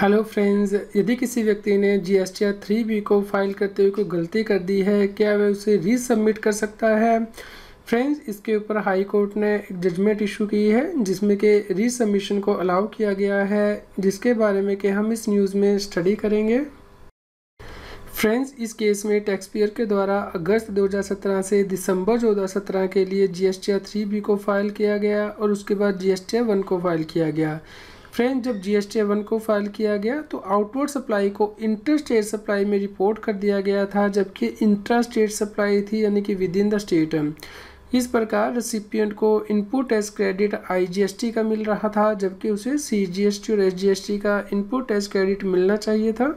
hello friends यदि किसी व्यक्ति ने G S T R three B को फाइल करते हुए कोई गलती कर दी है क्या वह उसे रीसबमिट कर सकता है फ्रेंड्स इसके ऊपर हाई कोर्ट ने एक जजमेंट इशू की है जिसमें कि रीसबमिशन को अलाउ किया गया है जिसके बारे में कि हम इस न्यूज़ में स्टडी करेंगे फ्रेंड्स इस केस में टैक्सपेयर के द्वारा अगस्त 2017 से दिसंबर 2017 के लिए G S T R three B को फाइल किया गया और उसके बाद G S T R one को फाइल किया गया फ्रेंड जब जी एस को फाइल किया गया तो आउटवर्ड सप्लाई को इंटर स्टेट सप्लाई में रिपोर्ट कर दिया गया था जबकि इंट्रा स्टेट सप्लाई थी यानी कि विद इन द स्टेट इस प्रकार रेसिपियंट को इनपुट एज क्रेडिट आईजीएसटी का मिल रहा था जबकि उसे सीजीएसटी और एसजीएसटी का इनपुट एज क्रेडिट मिलना चाहिए था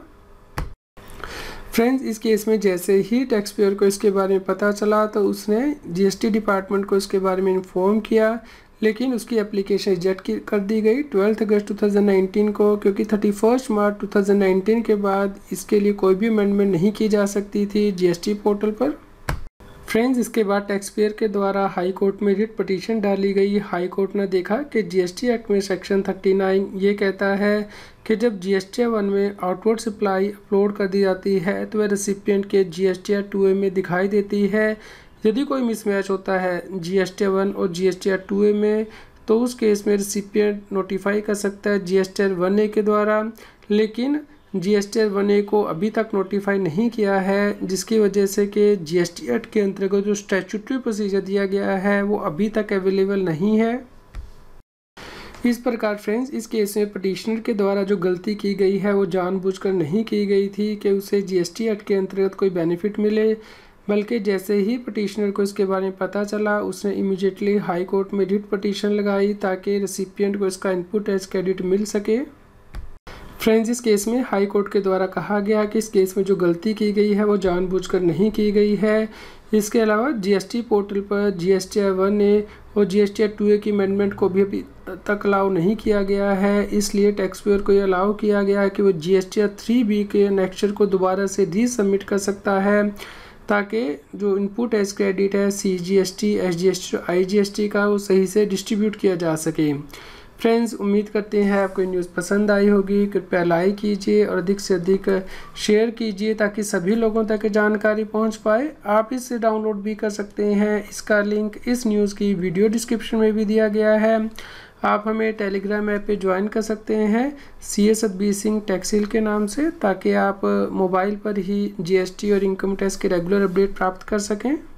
फ्रेंड्स इस केस में जैसे ही टैक्स पेयर को इसके बारे में पता चला तो उसने जीएसटी डिपार्टमेंट को इसके बारे में इन्फॉर्म किया लेकिन उसकी एप्लीकेशन रिजेक्ट कर दी गई ट्वेल्थ अगस्त 2019 को क्योंकि थर्टी फर्स्ट मार्च 2019 के बाद इसके लिए कोई भी अमेंडमेंट नहीं की जा सकती थी जीएसटी पोर्टल पर फ्रेंड्स इसके बाद टैक्सपेयर के द्वारा हाई कोर्ट में रिट पटिशन डाली गई हाई कोर्ट ने देखा कि जीएसटी एक्ट में सेक्शन 39 ये कहता है कि जब जी एस टी वन में आउटवर्ड सप्लाई अपलोड कर दी जाती है तो वह रेसिपियंट के G S T two A में दिखाई देती है यदि कोई मिसमैच होता है जी एस टी वन और G S T R two A में तो उस केस में रिसिपियंट नोटिफाई कर सकता है G S T R one A के द्वारा लेकिन G S T R one A को अभी तक नोटिफाई नहीं किया है जिसकी वजह से कि जी एस टी एक्ट के अंतर्गत जो स्टैचूटरी प्रोसीजर दिया गया है वो अभी तक अवेलेबल नहीं है इस प्रकार फ्रेंड्स इस केस में पटिशनर के द्वारा जो गलती की गई है वो जानबूझकर नहीं की गई थी कि उसे जीएसटी एक्ट के अंतर्गत कोई बेनिफिट मिले बल्कि जैसे ही पटिशनर को इसके बारे में पता चला उसने इमिजिएटली हाई कोर्ट में रिट पटिशन लगाई ताकि रेसिपियंट को इसका इनपुट एज क्रेडिट मिल सके फ्रेंड्स इस केस में हाई कोर्ट के द्वारा कहा गया कि इस केस में जो गलती की गई है वो जानबूझकर नहीं की गई है इसके अलावा जीएसटी पोर्टल पर G S T one A और G S T two A की अमेंडमेंट को भी अभी तक अलाउ नहीं किया गया है इसलिए टैक्स पेयर को ये अलाउ किया गया है कि वो G S T three B के नेक्स्टर को दोबारा से री सबमिट कर सकता है ताकि जो इनपुट एज क्रेडिट है C G S T S G S T I G S T का वो सही से डिस्ट्रीब्यूट किया जा सके फ्रेंड्स उम्मीद करते हैं आपको न्यूज़ पसंद आई होगी कृपया लाइक कीजिए और अधिक से अधिक शेयर कीजिए ताकि सभी लोगों तक जानकारी पहुंच पाए आप इसे डाउनलोड भी कर सकते हैं इसका लिंक इस न्यूज़ की वीडियो डिस्क्रिप्शन में भी दिया गया है आप हमें टेलीग्राम ऐप पे ज्वाइन कर सकते हैं सी एस सतबीर सिंह टैक्सील के नाम से ताकि आप मोबाइल पर ही जीएसटी और इनकम टैक्स के रेगुलर अपडेट प्राप्त कर सकें